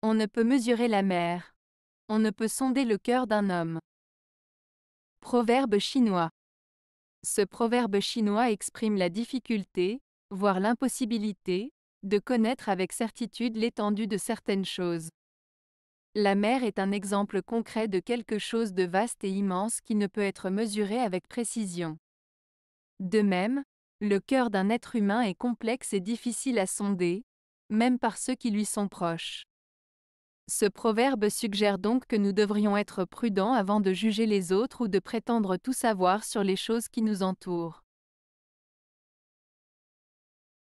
On ne peut mesurer la mer. On ne peut sonder le cœur d'un homme. Proverbe chinois. Ce proverbe chinois exprime la difficulté, voire l'impossibilité, de connaître avec certitude l'étendue de certaines choses. La mer est un exemple concret de quelque chose de vaste et immense qui ne peut être mesuré avec précision. De même, le cœur d'un être humain est complexe et difficile à sonder, même par ceux qui lui sont proches. Ce proverbe suggère donc que nous devrions être prudents avant de juger les autres ou de prétendre tout savoir sur les choses qui nous entourent.